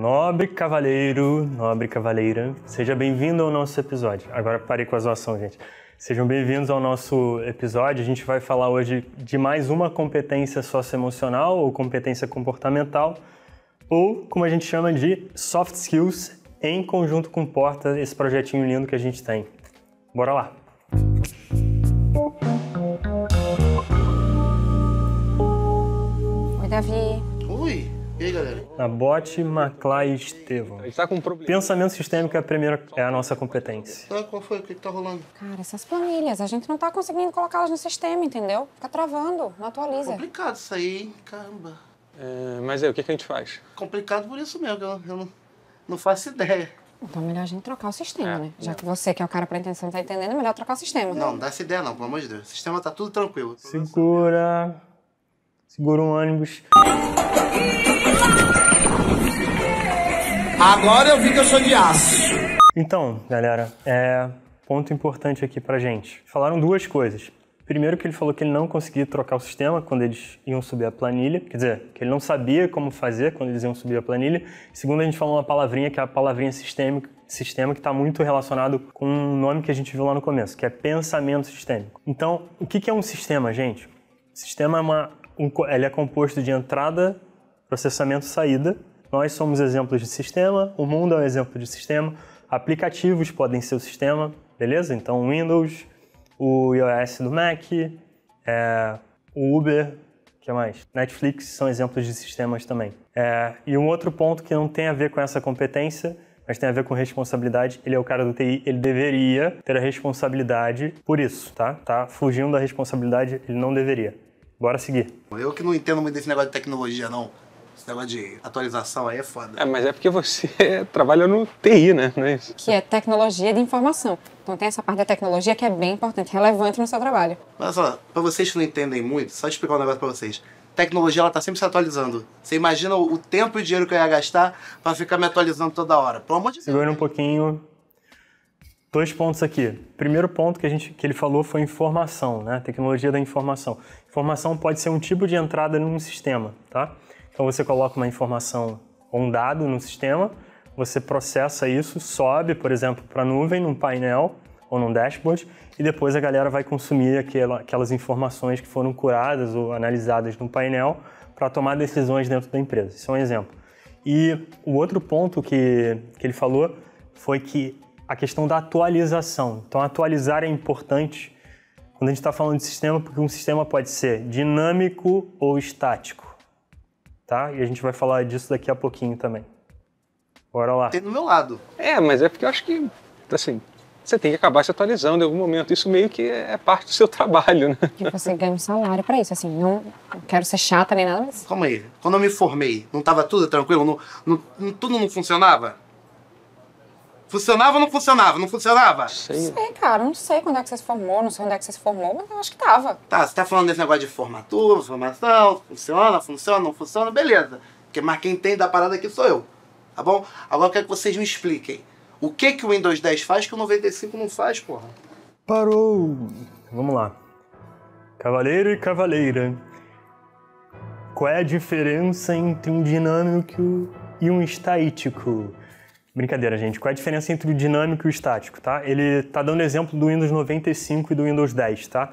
Nobre cavaleiro, nobre cavaleira, seja bem-vindo ao nosso episódio. Agora parei com a zoação, gente. Sejam bem-vindos ao nosso episódio. A gente vai falar hoje de mais uma competência socioemocional ou competência comportamental, ou como a gente chama de soft skills, em conjunto com Porta, esse projetinho lindo que a gente tem. Bora lá! Oi, Davi. E aí, galera? Abote, Maclay e Estevão. Tá com um problema. Pensamento sistêmico é a primeira, é a nossa competência. Ah, qual foi? O que, está tá rolando? Cara, essas planilhas, a gente não tá conseguindo colocá-las no sistema, entendeu? Fica travando, não atualiza. É complicado isso aí, hein? Caramba. É, mas aí, o que, que a gente faz? Complicado por isso mesmo, eu, eu não, não faço ideia. Então, melhor a gente trocar o sistema, é, né? Já não. que você, que é o cara pra intenção, está tá entendendo, melhor trocar o sistema. Não, não dá essa ideia, não, pelo amor de Deus. O sistema tá tudo tranquilo. Segura. Segura um ônibus. Agora eu vi que eu sou de aço. Então, galera, é ponto importante aqui pra gente. Falaram duas coisas. Primeiro que ele falou que ele não conseguia trocar o sistema quando eles iam subir a planilha, quer dizer, que ele não sabia como fazer quando eles iam subir a planilha. Segundo, a gente falou uma palavrinha que é a palavrinha sistêmica, sistema que está muito relacionado com um nome que a gente viu lá no começo, que é pensamento sistêmico. Então, o que é um sistema, gente? Sistema é uma, um, ele é composto de entrada, processamento, saída nós somos exemplos de sistema, o mundo é um exemplo de sistema, aplicativos podem ser o sistema, beleza? Então, o Windows, o iOS do Mac, é, o Uber, o que mais? Netflix são exemplos de sistemas também. É, e um outro ponto que não tem a ver com essa competência mas tem a ver com responsabilidade. Ele é o cara do TI, ele deveria ter a responsabilidade por isso, tá? Tá fugindo da responsabilidade, ele não deveria. Bora seguir. Eu que não entendo muito desse negócio de tecnologia, não. Esse negócio de atualização aí é foda. É, mas é porque você trabalha no TI, né? Não é isso? Que é tecnologia de informação. Então tem essa parte da tecnologia que é bem importante, relevante no seu trabalho. Olha só, pra vocês que não entendem muito, só explicar um negócio pra vocês tecnologia ela tá sempre se atualizando. Você imagina o tempo e o dinheiro que eu ia gastar para ficar me atualizando toda hora. Pelo amor de Deus. Segura um pouquinho, dois pontos aqui. Primeiro ponto que, a gente, que ele falou foi informação, né? Tecnologia da informação. Informação pode ser um tipo de entrada num sistema, tá? Então você coloca uma informação ou um dado no sistema, você processa isso, sobe, por exemplo, para a nuvem, num painel ou num dashboard, e depois a galera vai consumir aquela, aquelas informações que foram curadas ou analisadas no painel para tomar decisões dentro da empresa. Isso é um exemplo. E o outro ponto que, que ele falou foi que a questão da atualização. Então, atualizar é importante quando a gente está falando de sistema, porque um sistema pode ser dinâmico ou estático, tá? E a gente vai falar disso daqui a pouquinho também. Bora lá. Tem do meu lado. É, mas é porque eu acho que, assim, você tem que acabar se atualizando em algum momento. Isso meio que é parte do seu trabalho, né? E você ganha um salário para isso. Assim, não, quero ser chata nem nada, mas... Calma aí. Quando eu me formei, não estava tudo tranquilo? Não, não, tudo não funcionava? Funcionava ou não funcionava? Não funcionava? Sei. Sei, cara. Não sei quando é que você se formou, não sei onde é que você se formou, mas eu acho que tava. Tá, você tá falando desse negócio de formatura, formação, funciona, funciona, não funciona, beleza. Porque, mas quem tem da parada aqui sou eu, tá bom? Agora eu quero que vocês me expliquem. O que que o Windows 10 faz que o 95 não faz, porra? Parou! Vamos lá. Cavaleiro e cavaleira. Qual é a diferença entre um dinâmico e um estático? Brincadeira, gente. Qual é a diferença entre o dinâmico e o estático, tá? Ele tá dando exemplo do Windows 95 e do Windows 10, tá?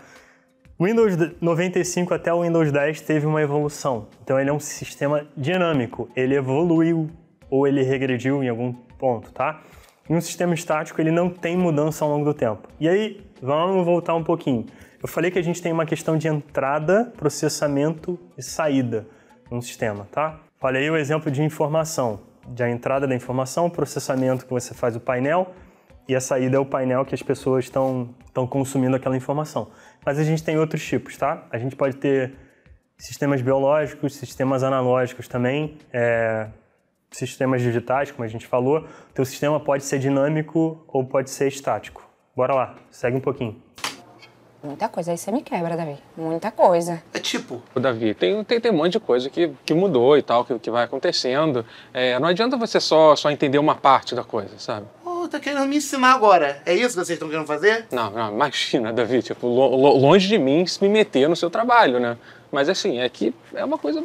O Windows 95 até o Windows 10 teve uma evolução. Então ele é um sistema dinâmico, ele evoluiu ou ele regrediu em algum ponto, tá? E um sistema estático, ele não tem mudança ao longo do tempo. E aí, vamos voltar um pouquinho. Eu falei que a gente tem uma questão de entrada, processamento e saída num sistema, tá? Falei o exemplo de informação da entrada da informação, o processamento que você faz o painel e a saída é o painel que as pessoas estão consumindo aquela informação. Mas a gente tem outros tipos, tá? A gente pode ter sistemas biológicos, sistemas analógicos também, é, sistemas digitais, como a gente falou. O teu sistema pode ser dinâmico ou pode ser estático. Bora lá, segue um pouquinho. Muita coisa, aí você me quebra, Davi. Muita coisa. É tipo. Ô, Davi, tem, tem, tem um monte de coisa que, que mudou e tal, que, que vai acontecendo. É, não adianta você só, só entender uma parte da coisa, sabe? Oh, tá querendo me ensinar agora. É isso que vocês estão querendo fazer? Não, não, imagina, Davi. Tipo, lo, lo, longe de mim se me meter no seu trabalho, né? Mas assim, é que é uma coisa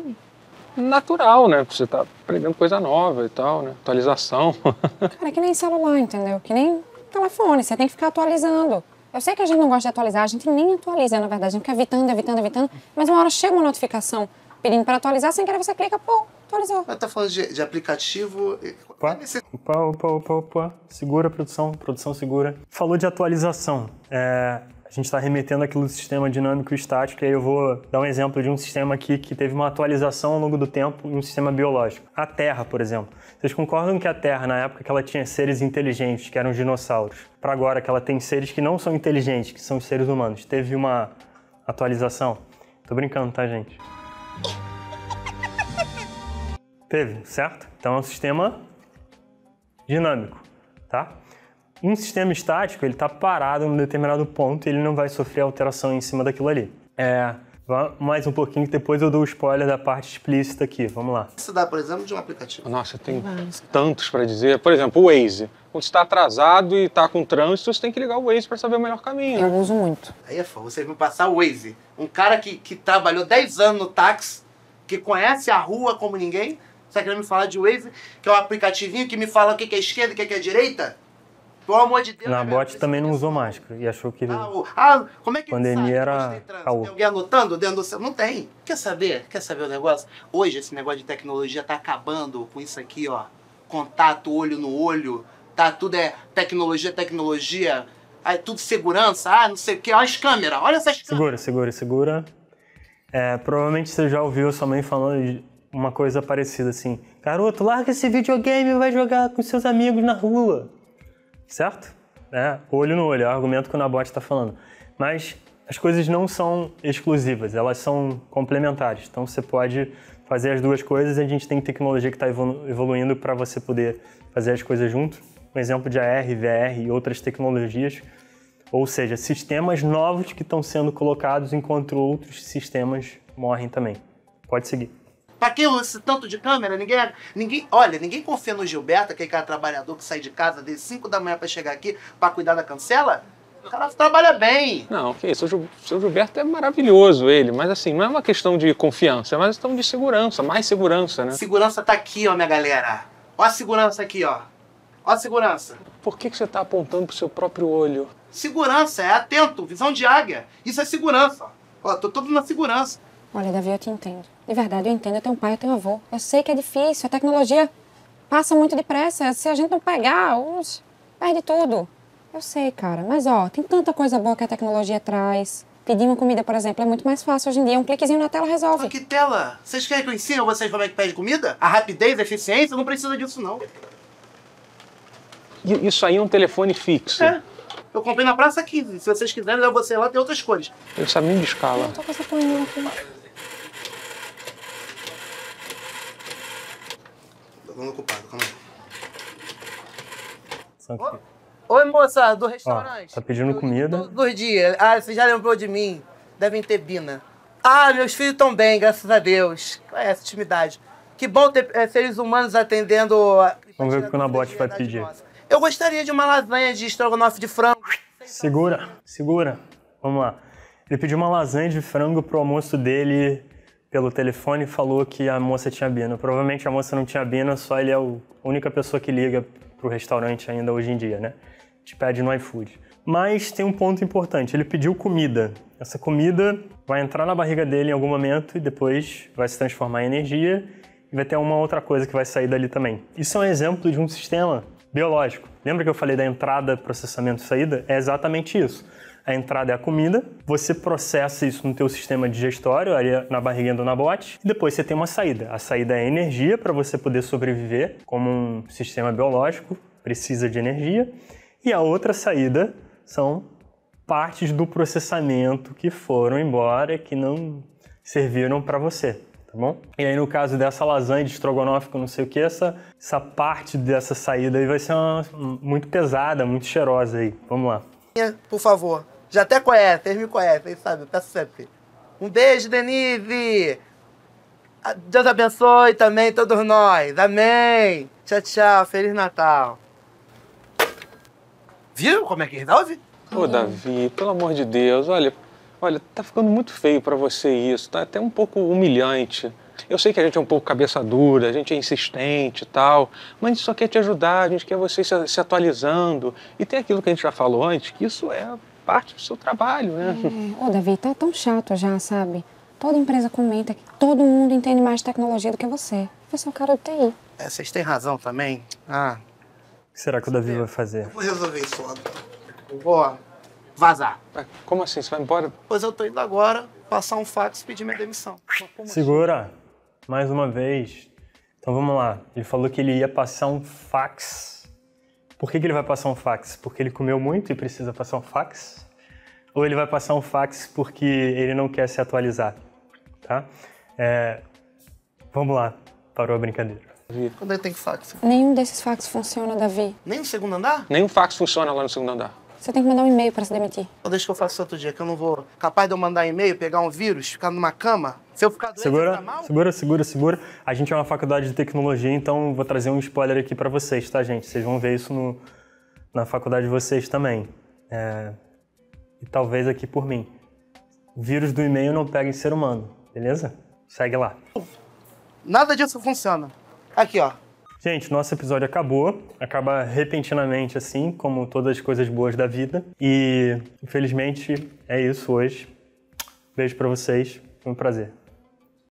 natural, né? Você tá aprendendo coisa nova e tal, né? Atualização. Cara, é que nem celular, entendeu? Que nem telefone, você tem que ficar atualizando. Eu sei que a gente não gosta de atualizar, a gente nem atualiza, na verdade, a gente fica evitando, evitando, evitando, mas uma hora chega uma notificação pedindo para atualizar, sem querer você clica, pô, atualizou. Ela tá falando de, de aplicativo. Opa, é opa, opa, opa, opa. Segura, produção, produção segura. Falou de atualização. É, gente está remetendo aquilo do sistema dinâmico e estático, e aí eu vou dar um exemplo de um sistema aqui que teve uma atualização ao longo do tempo em um sistema biológico. A Terra, por exemplo. Vocês concordam que a Terra, na época que ela tinha seres inteligentes, que eram dinossauros, para agora que ela tem seres que não são inteligentes, que são os seres humanos, teve uma atualização? Tô brincando, tá, gente? teve, certo? Então é um sistema dinâmico, tá? Um sistema estático, ele está parado em um determinado ponto e ele não vai sofrer alteração em cima daquilo ali. É, mais um pouquinho que depois eu dou o spoiler da parte explícita aqui. Vamos lá. Isso dá, por exemplo, de um aplicativo. Nossa, tem tantos para dizer. Por exemplo, o Waze. Quando está atrasado e está com trânsito, você tem que ligar o Waze para saber o melhor caminho. Eu uso muito. Aí é foda, Você vão passar o Waze. Um cara que, que trabalhou 10 anos no táxi, que conhece a rua como ninguém, você está querendo me falar de Waze, que é um aplicativinho que me fala o que é esquerda e o que é direita? Pelo amor de Deus. Na né, bot também não usou máscara e achou que. Ah, ah como é que pandemia era. Trans... Tem alguém anotando dentro do céu? Não tem. Quer saber? Quer saber o negócio? Hoje esse negócio de tecnologia tá acabando com isso aqui, ó. Contato olho no olho. Tá tudo é tecnologia, tecnologia. Aí, tudo segurança, ah, não sei o que. Olha as câmeras, olha essas câmeras. Segura, segura, segura. É, provavelmente você já ouviu sua mãe falando uma coisa parecida assim: Garoto, larga esse videogame e vai jogar com seus amigos na rua certo? É, olho no olho, é o argumento que o Nabote está falando. Mas as coisas não são exclusivas, elas são complementares. Então você pode fazer as duas coisas e a gente tem tecnologia que está evoluindo para você poder fazer as coisas junto. Um exemplo de AR, VR e outras tecnologias, ou seja, sistemas novos que estão sendo colocados enquanto outros sistemas morrem também. Pode seguir. Pra que esse tanto de câmera? Ninguém, é- ninguém, olha, ninguém confia no Gilberto, aquele cara trabalhador que sai de casa desde 5 da manhã para chegar aqui para cuidar da cancela? O cara trabalha bem. Não, que O seu Gilberto é maravilhoso, ele. Mas assim, não é uma questão de confiança, é uma questão de segurança, mais segurança, né? Segurança tá aqui, ó, minha galera. Ó a segurança aqui, ó. Ó a segurança. Por que, que você tá apontando pro seu próprio olho? Segurança, é atento, visão de águia. Isso é segurança. Ó, tô todo na segurança. Olha, Davi, eu te entendo. De verdade, eu entendo. Eu tenho um pai, eu tenho um avô. Eu sei que é difícil, a tecnologia passa muito depressa. Se a gente não pegar, uns perde tudo. Eu sei, cara, mas ó, tem tanta coisa boa que a tecnologia traz. Pedir uma comida, por exemplo, é muito mais fácil hoje em dia. Um cliquezinho na tela resolve. Mas ah, que tela? Vocês querem que eu ensine vocês como é que pede comida? A rapidez, a eficiência, não precisa disso, não. Isso aí é um telefone fixo. É. Eu comprei na Praça 15. Se vocês quiserem, eu levo vocês lá, tem outras cores. Eu sabia de escala. Eu tô com essa aqui. dono ocupado, calma aí. oi, moça, do restaurante. tá pedindo do, comida. Do, dos dias. Ah, você já lembrou de mim? Devem ter Bina. Ah, meus filhos estão bem, graças a Deus. É essa intimidade. Que bom ter é, seres humanos atendendo... A... Vamos ver o que o Nabote vai pedir. Nossa. Eu gostaria de uma lasanha de estrogonofe de frango. Segura, segura. Vamos lá. Ele pediu uma lasanha de frango pro almoço dele pelo telefone falou que a moça tinha Bino. Provavelmente a moça não tinha Bino, só ele é a única pessoa que liga pro restaurante ainda hoje em dia, né? Te pede no iFood. Mas tem um ponto importante, ele pediu comida. Essa comida vai entrar na barriga dele em algum momento e depois vai se transformar em energia e vai ter uma outra coisa que vai sair dali também. Isso é um exemplo de um sistema biológico. Lembra que eu falei da entrada, processamento e saída? É exatamente isso a entrada é a comida, você processa isso no teu sistema digestório, ali na barriguinha do nabote, e depois você tem uma saída. A saída é energia para você poder sobreviver como um sistema biológico, precisa de energia, e a outra saída são partes do processamento que foram embora, que não serviram para você, tá bom? E aí no caso dessa lasanha de estrogonofe não sei o que, essa, essa parte dessa saída aí vai ser uma, muito pesada, muito cheirosa aí. Vamos lá. Por favor, já até conhecem, eles me conhecem, eles sabem, eu peço sempre. Um beijo, Denise! Ah, Deus abençoe também todos nós. Amém! Tchau, tchau. Feliz Natal. Viu como é que resolve? Ô, Davi, pelo amor de Deus, olha, olha, tá ficando muito feio para você isso, tá até um pouco humilhante. Eu sei que a gente é um pouco cabeça dura, a gente é insistente e tal, mas a gente só quer te ajudar, a gente quer você se, se atualizando. E tem aquilo que a gente já falou antes, que isso é parte do seu trabalho, né? É. Ô, Davi, tá tão chato já, sabe? Toda empresa comenta que todo mundo entende mais tecnologia do que você. Você é um cara do TI. É, vocês têm razão também. Ah. O que será que o Davi vai fazer? Eu vou resolver isso logo. Eu vou vazar. como assim? Você vai embora? Pois eu tô indo agora passar um fax e pedir minha demissão. Assim? Segura. Mais uma vez. Então vamos lá. Ele falou que ele ia passar um fax por que, que ele vai passar um fax? Porque ele comeu muito e precisa passar um fax? Ou ele vai passar um fax porque ele não quer se atualizar? Tá? É, vamos lá, parou a brincadeira. Quando ele que tem fax? Nenhum desses fax funciona, Davi. Nem no segundo andar? Nenhum fax funciona lá no segundo andar. Você tem que mandar um e-mail para se demitir. Então, deixa que eu faço outro dia, que eu não vou. Capaz de eu mandar e-mail, pegar um vírus, ficar numa cama? Se eu ficar doente, segura, fica tá mal? Segura, segura, segura. A gente é uma faculdade de tecnologia, então vou trazer um spoiler aqui para vocês, tá, gente? Vocês vão ver isso no, na faculdade de vocês também. É, e talvez aqui por mim. O vírus do e-mail não pega em ser humano, beleza? Segue lá. Nada disso funciona. Aqui, ó. Gente, nosso episódio acabou. Acaba repentinamente, assim, como todas as coisas boas da vida. E, infelizmente, é isso hoje. Beijo para vocês. Foi um prazer.